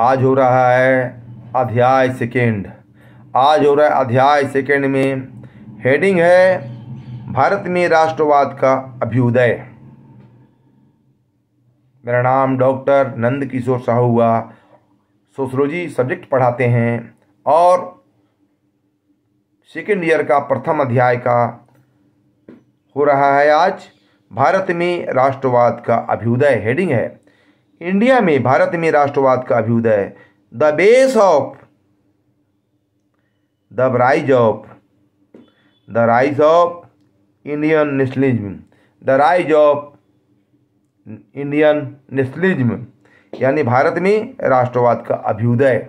आज हो रहा है अध्याय सेकेंड आज हो रहा है अध्याय सेकेंड में हेडिंग है भारत में राष्ट्रवाद का अभ्युदय मेरा नाम डॉक्टर नंद किशोर साहू हुआ सोशलोजी सब्जेक्ट पढ़ाते हैं और सेकेंड ईयर का प्रथम अध्याय का हो रहा है आज भारत में राष्ट्रवाद का अभ्युदय हेडिंग है इंडिया में भारत में राष्ट्रवाद का अभ्युदय the base of the rise of the rise of Indian nationalism the rise of Indian nationalism यानी भारत में राष्ट्रवाद का अभ्युदय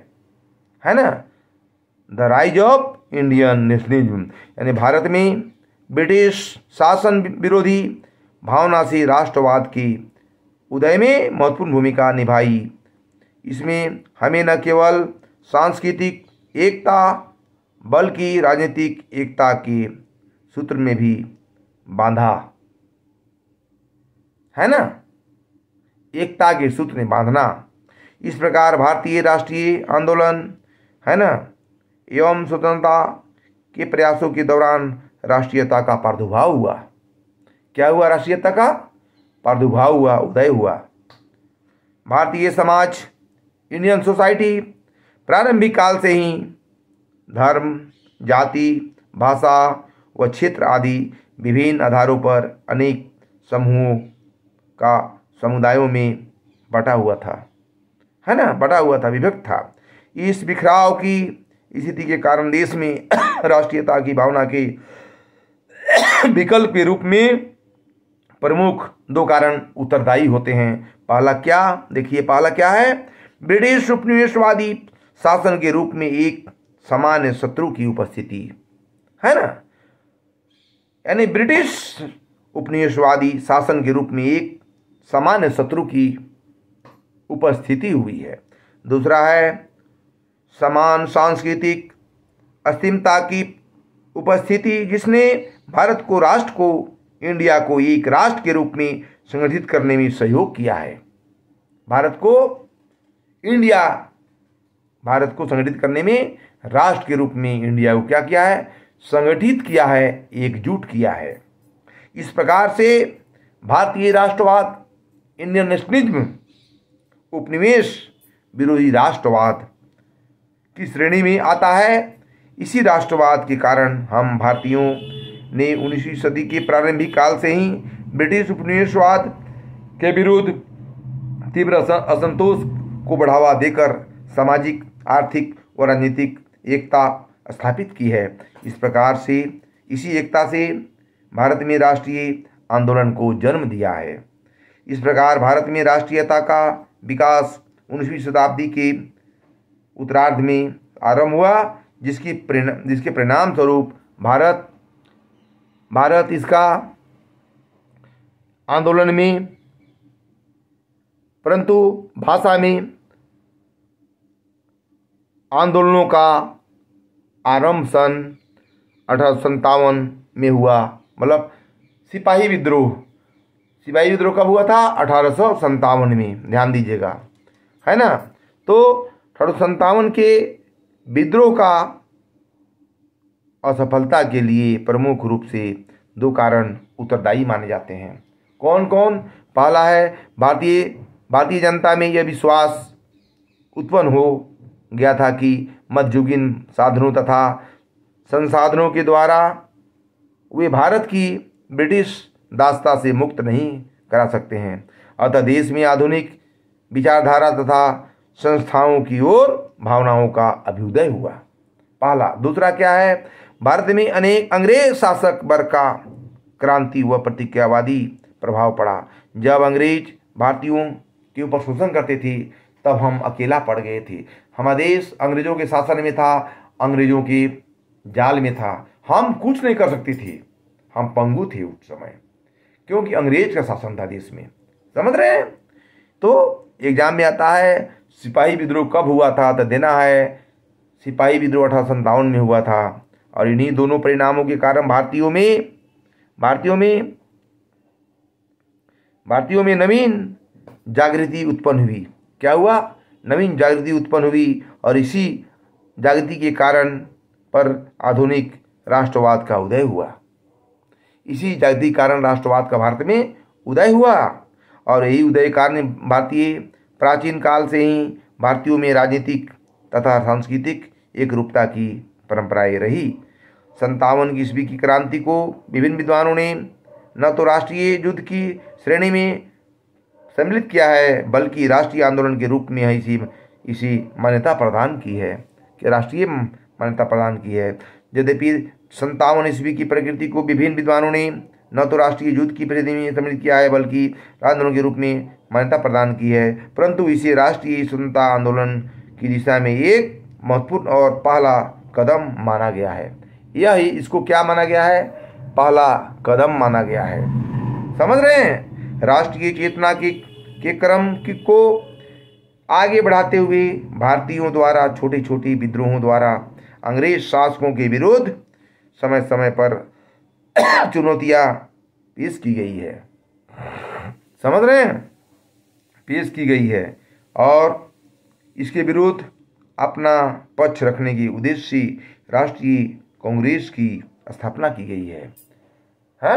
है ना the rise of Indian nationalism यानी भारत में ब्रिटिश शासन विरोधी भावना से राष्ट्रवाद की उदय में महत्वपूर्ण भूमिका निभाई इसमें हमें न केवल सांस्कृतिक एकता बल्कि राजनीतिक एकता के सूत्र में भी बांधा है ना एकता के सूत्र में बांधना इस प्रकार भारतीय राष्ट्रीय आंदोलन है ना एवं स्वतंत्रता के प्रयासों के दौरान राष्ट्रीयता का प्रादुर्भाव हुआ क्या हुआ राष्ट्रीयता का प्रादुर्भाव हुआ उदय हुआ भारतीय समाज इंडियन सोसाइटी प्रारंभिक काल से ही धर्म जाति भाषा व क्षेत्र आदि विभिन्न आधारों पर अनेक समूहों का समुदायों में बटा हुआ था है ना बटा हुआ था विभक्त था इस बिखराव की स्थिति के कारण देश में राष्ट्रीयता की भावना के विकल्प के रूप में प्रमुख दो कारण उत्तरदायी होते हैं पहला क्या देखिए पहला क्या है ब्रिटिश उपनिवेशवादी शासन के रूप में एक सामान्य शत्रु की उपस्थिति है ना यानी ब्रिटिश उपनिवेशवादी शासन के रूप में एक सामान्य शत्रु की उपस्थिति हुई है दूसरा है समान सांस्कृतिक अस्थिमता की उपस्थिति जिसने भारत को राष्ट्र को इंडिया को एक राष्ट्र के रूप में संगठित करने में सहयोग किया है भारत को इंडिया भारत को संगठित करने में राष्ट्र के रूप में इंडिया को क्या किया है संगठित किया है एकजुट किया है इस प्रकार से भारतीय राष्ट्रवाद इंडियन नेशनलिज्म उपनिवेश विरोधी राष्ट्रवाद की श्रेणी में आता है इसी राष्ट्रवाद के कारण हम भारतीयों ने उन्नीसवीं सदी के प्रारंभिक काल से ही ब्रिटिश उपनिवेशवाद के विरुद्ध तीव्र असंतोष को बढ़ावा देकर सामाजिक आर्थिक और राजनीतिक एकता स्थापित की है इस प्रकार से इसी एकता से भारत में राष्ट्रीय आंदोलन को जन्म दिया है इस प्रकार भारत में राष्ट्रीयता का विकास उन्नीसवीं शताब्दी के उत्तरार्ध में आरंभ हुआ जिसकी प्रेण जिसके परिणाम स्वरूप भारत भारत इसका आंदोलन में परंतु भाषा में आंदोलनों का आरंभ सन अठारह में हुआ मतलब सिपाही विद्रोह सिपाही विद्रोह कब हुआ था अठारह में ध्यान दीजिएगा है ना तो अठारह के विद्रोह का असफलता के लिए प्रमुख रूप से दो कारण उत्तरदायी माने जाते हैं कौन कौन पहला है भारतीय भारतीय जनता में यह विश्वास उत्पन्न हो गया था कि मध्युगिन साधनों तथा संसाधनों के द्वारा वे भारत की ब्रिटिश दास्ता से मुक्त नहीं करा सकते हैं अतः देश में आधुनिक विचारधारा तथा संस्थाओं की ओर भावनाओं का अभ्युदय हुआ पहला दूसरा क्या है भारत में अनेक अंग्रेज शासक वर्ग का क्रांति व प्रतिक्रियावादी प्रभाव पड़ा जब अंग्रेज भारतीयों के ऊपर शोषण करते थे तब हम अकेला पड़ गए थे हमारा देश अंग्रेजों के शासन में था अंग्रेजों के जाल में था हम कुछ नहीं कर सकते थे हम पंगु थे उस समय क्योंकि अंग्रेज का शासन था देश में समझ रहे हैं तो एग्जाम में आता है सिपाही विद्रोह कब हुआ था तो देना है सिपाही विद्रोह अठारह में हुआ था और इन्हीं दोनों परिणामों के कारण भारतीयों में भारतीयों में भारतीयों में नवीन जागृति उत्पन्न हुई क्या हुआ नवीन जागृति उत्पन्न हुई और इसी जागृति के कारण पर आधुनिक राष्ट्रवाद का उदय हुआ इसी जागृति कारण राष्ट्रवाद का भारत में उदय हुआ और यही उदय कारण भारतीय प्राचीन काल से ही भारतीयों में राजनीतिक तथा सांस्कृतिक एक रूपता की परंपराएं ये रही संतावन की ईस्वी की क्रांति को विभिन्न विद्वानों ने न तो राष्ट्रीय युद्ध की श्रेणी में सम्मिलित किया है बल्कि राष्ट्रीय आंदोलन के रूप में इसी इसी मान्यता प्रदान की है कि राष्ट्रीय मान्यता प्रदान की है यद्यपि संतावन ईस्वी की प्रकृति को विभिन्न विद्वानों ने न तो राष्ट्रीय युद्ध की प्रति में सम्मिलित किया है बल्कि आंदोलन के रूप में मान्यता प्रदान की है परंतु इसे राष्ट्रीय स्वतंत्रता आंदोलन की दिशा में एक महत्वपूर्ण और पहला कदम माना गया है यही इसको क्या माना गया है पहला कदम माना गया है समझ रहे हैं राष्ट्र की चेतना की के क्रम की को आगे बढ़ाते हुए भारतीयों द्वारा छोटे छोटे विद्रोहों द्वारा अंग्रेज शासकों के विरुद्ध समय समय पर चुनौतियाँ पेश की गई है समझ रहे हैं पेश की गई है और इसके विरुद्ध अपना पक्ष रखने की उद्देश्य राष्ट्रीय कांग्रेस की स्थापना की गई है हा?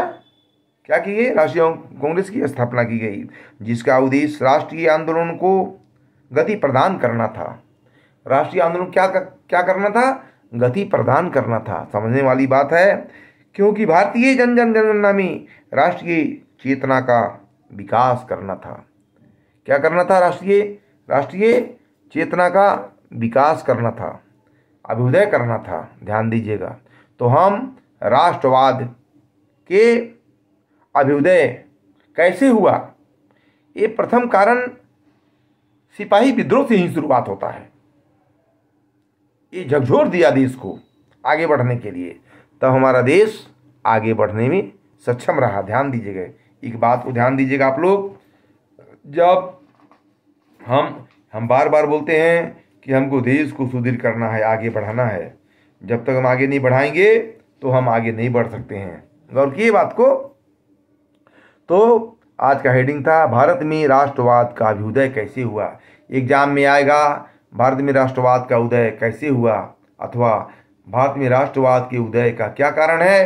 क्या की गई राष्ट्रीय कांग्रेस की स्थापना की गई जिसका उद्देश्य राष्ट्रीय आंदोलन को गति प्रदान करना था राष्ट्रीय आंदोलन क्या क्या करना था गति प्रदान करना था समझने वाली बात है क्योंकि भारतीय जन जन जनगणना में राष्ट्रीय चेतना का विकास करना था क्या करना था राष्ट्रीय राष्ट्रीय चेतना का विकास करना था अभ्युदय करना था ध्यान दीजिएगा तो हम राष्ट्रवाद के अभ्युदय कैसे हुआ ये प्रथम कारण सिपाही विद्रोह से ही शुरुआत होता है ये झकझोर दिया देश को आगे बढ़ने के लिए तब हमारा देश आगे बढ़ने में सक्षम रहा ध्यान दीजिएगा एक बात को ध्यान दीजिएगा आप लोग जब हम हम बार बार बोलते हैं कि हमको देश को सुदृढ़ करना है आगे बढ़ाना है जब तक हम आगे नहीं बढ़ाएंगे तो हम आगे नहीं बढ़ सकते हैं गौर किए बात को तो आज का हेडिंग था भारत में राष्ट्रवाद का अभ्युदय कैसे हुआ एग्जाम में आएगा भारत में राष्ट्रवाद का उदय कैसे हुआ अथवा भारत में राष्ट्रवाद के उदय का क्या कारण है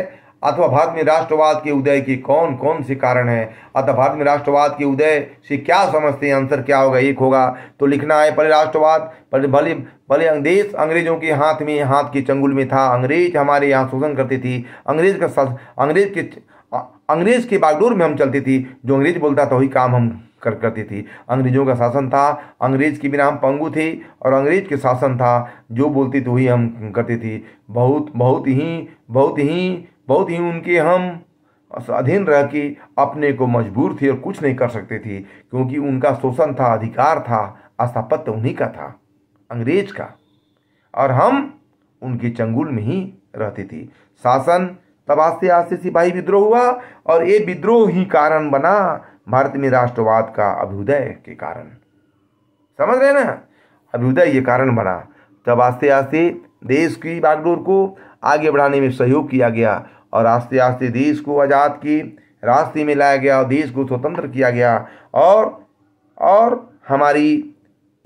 अथवा भारत में राष्ट्रवाद के उदय के कौन कौन से कारण हैं भारत में राष्ट्रवाद के उदय से क्या समझते हैं आंसर क्या होगा एक होगा तो लिखना है पहले राष्ट्रवाद पहले भले भले देश अंग्रेजों के हाथ में हाथ के चंगुल में था अंग्रेज हमारे यहाँ शोषण करते थे अंग्रेज का अंग्रेज के अंग्रेज के बागडोर में हम चलती थी जो अंग्रेज बोलता था वही काम हम कर करती थी अंग्रेजों का शासन था अंग्रेज के बिना हम पंगु थे और अंग्रेज के शासन था जो बोलती थी वही हम करती थी बहुत बहुत ही बहुत ही बहुत ही उनके हम अधीन रह के अपने को मजबूर थे और कुछ नहीं कर सकते थे क्योंकि उनका शोषण था अधिकार था स्थापत्य उन्हीं का था अंग्रेज का और हम उनके चंगुल में ही रहते थे शासन तब आस्ते आस्ते सिपाही विद्रोह हुआ और ये विद्रोह ही कारण बना भारत में राष्ट्रवाद का अभ्युदय के कारण समझ रहे ना अभ्युदय ये कारण बना तब आस्ते आस्ते देश की बागडोर को आगे बढ़ाने में सहयोग किया गया और आस्ते आस्ते देश को आज़ाद की रास्ते में लाया गया और देश को स्वतंत्र किया गया और और हमारी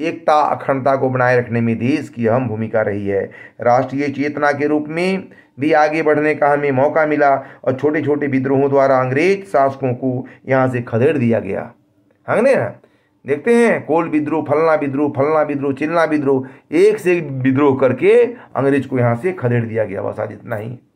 एकता अखंडता को बनाए रखने में देश की अहम भूमिका रही है राष्ट्रीय चेतना के रूप में भी आगे बढ़ने का हमें मौका मिला और छोटे छोटे विद्रोहों द्वारा अंग्रेज शासकों को यहाँ से खदेड़ दिया गया हमने हाँ न देखते हैं कोल विद्रोह फलना विद्रोह फलना विद्रोह चिलना विद्रोह एक से एक विद्रोह करके अंग्रेज को यहाँ से खदेड़ दिया गया बस आज इतना ही